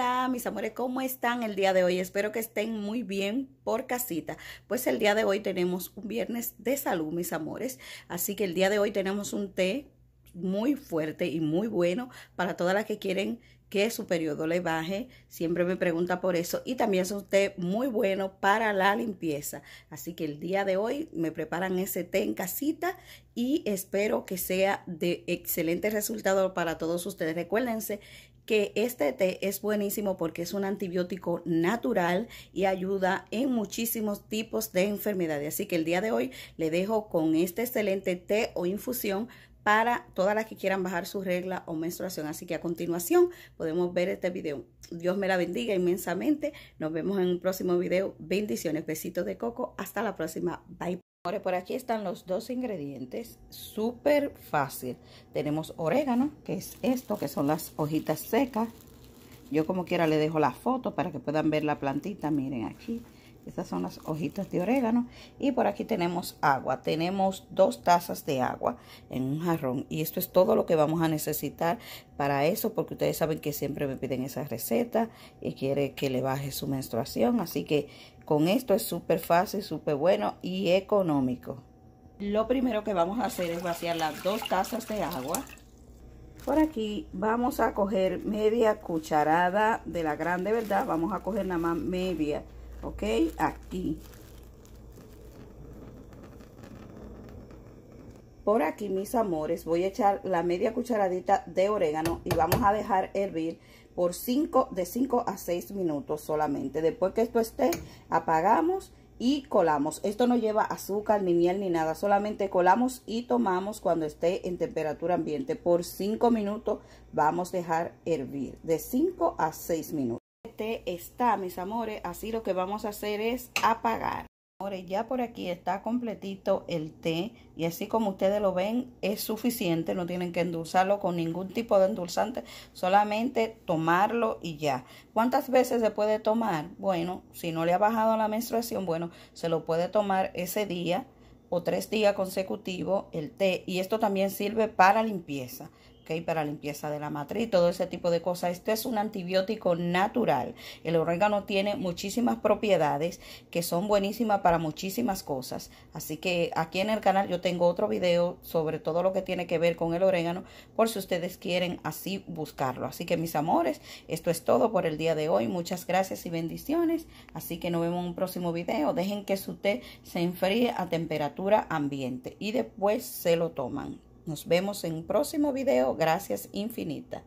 Hola mis amores, ¿cómo están el día de hoy? Espero que estén muy bien por casita. Pues el día de hoy tenemos un viernes de salud, mis amores. Así que el día de hoy tenemos un té muy fuerte y muy bueno para todas las que quieren que su periodo le baje. Siempre me pregunta por eso. Y también es té muy bueno para la limpieza. Así que el día de hoy me preparan ese té en casita y espero que sea de excelente resultado para todos ustedes. Recuérdense que este té es buenísimo porque es un antibiótico natural y ayuda en muchísimos tipos de enfermedades. Así que el día de hoy le dejo con este excelente té o infusión para todas las que quieran bajar su regla o menstruación. Así que a continuación podemos ver este video. Dios me la bendiga inmensamente. Nos vemos en un próximo video. Bendiciones, besitos de coco. Hasta la próxima. Bye. Ahora por aquí están los dos ingredientes, súper fácil. Tenemos orégano, que es esto, que son las hojitas secas. Yo como quiera le dejo la foto para que puedan ver la plantita, miren aquí. Estas son las hojitas de orégano. Y por aquí tenemos agua. Tenemos dos tazas de agua en un jarrón. Y esto es todo lo que vamos a necesitar para eso. Porque ustedes saben que siempre me piden esa receta. Y quiere que le baje su menstruación. Así que con esto es súper fácil, súper bueno y económico. Lo primero que vamos a hacer es vaciar las dos tazas de agua. Por aquí vamos a coger media cucharada de la grande, ¿verdad? Vamos a coger nada más media ok aquí por aquí mis amores voy a echar la media cucharadita de orégano y vamos a dejar hervir por 5 de 5 a 6 minutos solamente después que esto esté apagamos y colamos. Esto no lleva azúcar, ni miel, ni nada. Solamente colamos y tomamos cuando esté en temperatura ambiente. Por 5 minutos vamos a dejar hervir. De 5 a 6 minutos. Este está, mis amores. Así lo que vamos a hacer es apagar. Ahora ya por aquí está completito el té y así como ustedes lo ven es suficiente, no tienen que endulzarlo con ningún tipo de endulzante, solamente tomarlo y ya. ¿Cuántas veces se puede tomar? Bueno, si no le ha bajado la menstruación, bueno, se lo puede tomar ese día o tres días consecutivos el té y esto también sirve para limpieza para limpieza de la matriz, todo ese tipo de cosas. Esto es un antibiótico natural. El orégano tiene muchísimas propiedades que son buenísimas para muchísimas cosas. Así que aquí en el canal yo tengo otro video sobre todo lo que tiene que ver con el orégano, por si ustedes quieren así buscarlo. Así que mis amores, esto es todo por el día de hoy. Muchas gracias y bendiciones. Así que nos vemos en un próximo video. Dejen que su té se enfríe a temperatura ambiente y después se lo toman. Nos vemos en un próximo video. Gracias infinita.